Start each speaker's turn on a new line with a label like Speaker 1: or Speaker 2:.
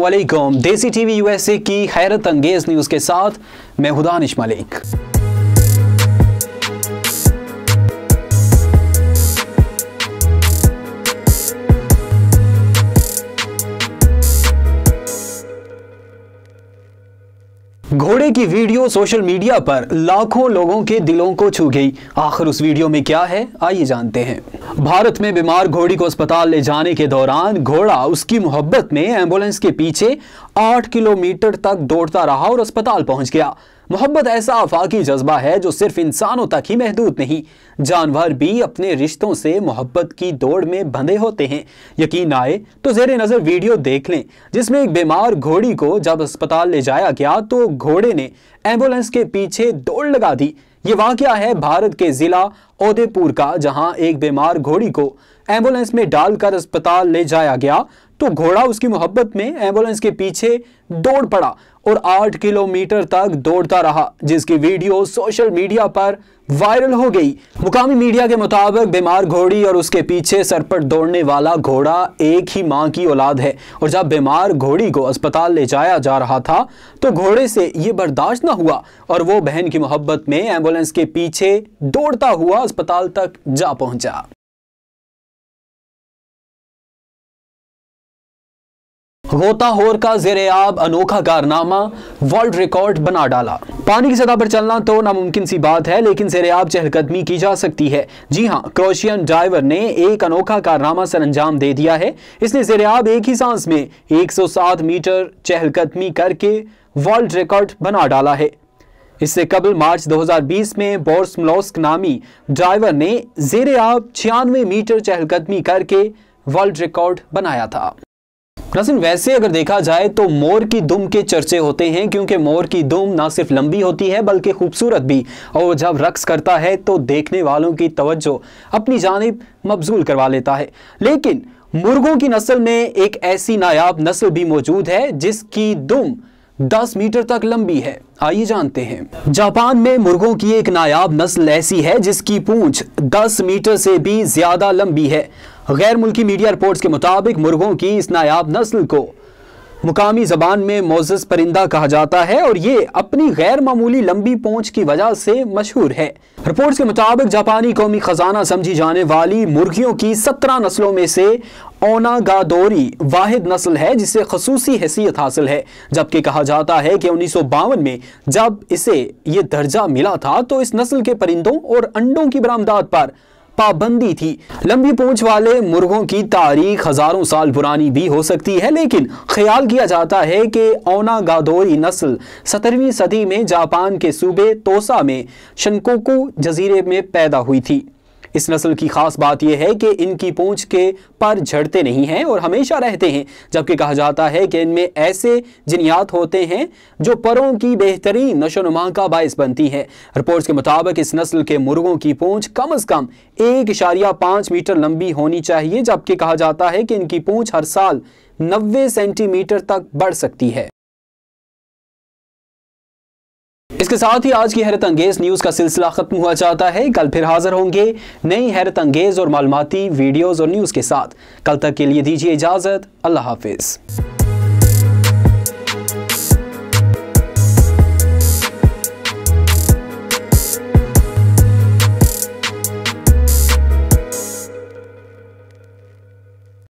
Speaker 1: वालेकुम देसी TV USA की हैरत अंगेज न्यूज़ के साथ मैं हुदानिश मलिक घोड़े की वीडियो सोशल मीडिया पर लाखों लोगों के दिलों को छू गई आखिर उस वीडियो में क्या है आइए जानते हैं भारत में बीमार घोड़ी को अस्पताल ले जाने के दौरान घोड़ा उसकी मोहब्बत में एम्बुलेंस के पीछे आठ किलोमीटर तक दौड़ता रहा और अस्पताल पहुंच गया मोहब्बत ऐसा आफाकी जज्बा है जो सिर्फ इंसानों तक ही महदूद नहीं जानवर भी अपने रिश्तों से मोहब्बत की दौड़ में बंधे होते हैं यकीन आए तो जेर नज़र वीडियो देख लें जिसमें एक बीमार घोड़ी को जब अस्पताल ले जाया गया तो घोड़े ने एम्बुलेंस के पीछे दौड़ लगा दी ये वाक़ है भारत के ज़िला उदयपुर का जहाँ एक बीमार घोड़ी को एम्बुलेंस में डालकर अस्पताल ले जाया गया तो घोड़ा उसकी मोहब्बत में एम्बुलेंस के पीछे दौड़ पड़ा और आठ किलोमीटर तक दौड़ता रहा जिसकी वीडियो सोशल मीडिया पर वायरल हो गई मुकामी मीडिया के मुताबिक बीमार घोड़ी और उसके पीछे सरपट दौड़ने वाला घोड़ा एक ही मां की औलाद है और जब बीमार घोड़ी को अस्पताल ले जाया जा रहा था तो घोड़े से ये बर्दाश्त ना हुआ और वो बहन की मोहब्बत में एम्बुलेंस के पीछे दौड़ता हुआ अस्पताल तक जा पहुंचा गोताखोर का आब अनोखा कारनामा वर्ल्ड रिकॉर्ड बना डाला पानी की सतह पर चलना तो नामुमकिन सी बात है लेकिन जेर आब चहलकदमी की जा सकती है जी हाँ क्रोशियन ड्राइवर ने एक अनोखा कारनामा सर अंजाम दे दिया है इसने आब एक ही सांस में 107 मीटर चहलकदमी करके वर्ल्ड रिकॉर्ड बना डाला है इससे कबल मार्च 2020 में बोर्स मलोस्क नामी ड्राइवर ने जेर आब छियानवे मीटर चहलकदमी करके वर्ल्ड रिकॉर्ड बनाया था प्रश्न वैसे अगर देखा जाए तो मोर की दुम के चर्चे होते हैं क्योंकि मोर की दुम ना सिर्फ लंबी होती है बल्कि खूबसूरत भी और जब रक्स करता है तो देखने वालों की तवज्जो अपनी जानब मबजूल करवा लेता है लेकिन मुर्गों की नस्ल में एक ऐसी नायाब नस्ल भी मौजूद है जिसकी दुम 10 मीटर तक लंबी है आइए जानते हैं जापान में मुर्गों की एक नायाब नस्ल ऐसी है जिसकी पूंछ 10 मीटर से भी ज्यादा लंबी है गैर मुल्की मीडिया रिपोर्ट्स के मुताबिक मुर्गों की इस नायाब नस्ल को मुकामी जबान में मोजस परिंदा कहा जाता है और ये अपनी गैर मामूली लंबी पहुंच की वजह से मशहूर है रिपोर्ट्स के मुताबिक जापानी कौमी खजाना समझी जाने वाली मुर्गियों की सत्रह नस्लों में से ओना गादोरी वाहिद नस्ल है जिसे खसूसी हैसियत हासिल है जबकि कहा जाता है कि उन्नीस में जब इसे ये दर्जा मिला था तो इस नस्ल के परिंदों और अंडों की बरामदाद पर पाबंदी थी लंबी पूंछ वाले मुर्गों की तारीख हजारों साल पुरानी भी हो सकती है लेकिन ख्याल किया जाता है कि ओना गादोरी नस्ल सत्रहवीं सदी में जापान के सूबे तोसा में शनकोकू जजीरे में पैदा हुई थी इस नस्ल की खास बात यह है कि इनकी पूंछ के पर झड़ते नहीं हैं और हमेशा रहते हैं जबकि कहा जाता है कि इनमें ऐसे जिनियात होते हैं जो परों की बेहतरीन नशोनुमा का बायस बनती है रिपोर्ट्स के मुताबिक इस नस्ल के मुर्गों की पूंछ कम अज़ कम एक इशारिया पांच मीटर लंबी होनी चाहिए जबकि कहा जाता है कि इनकी पूंछ हर साल नब्बे सेंटीमीटर तक बढ़ सकती है इसके साथ ही आज की हैरत अंगेज न्यूज का सिलसिला खत्म हुआ जाता है कल फिर हाजिर होंगे नई हैरत अंगेज और मालूमती वीडियोज और न्यूज के साथ कल तक के लिए दीजिए इजाजत अल्लाह हाफिज़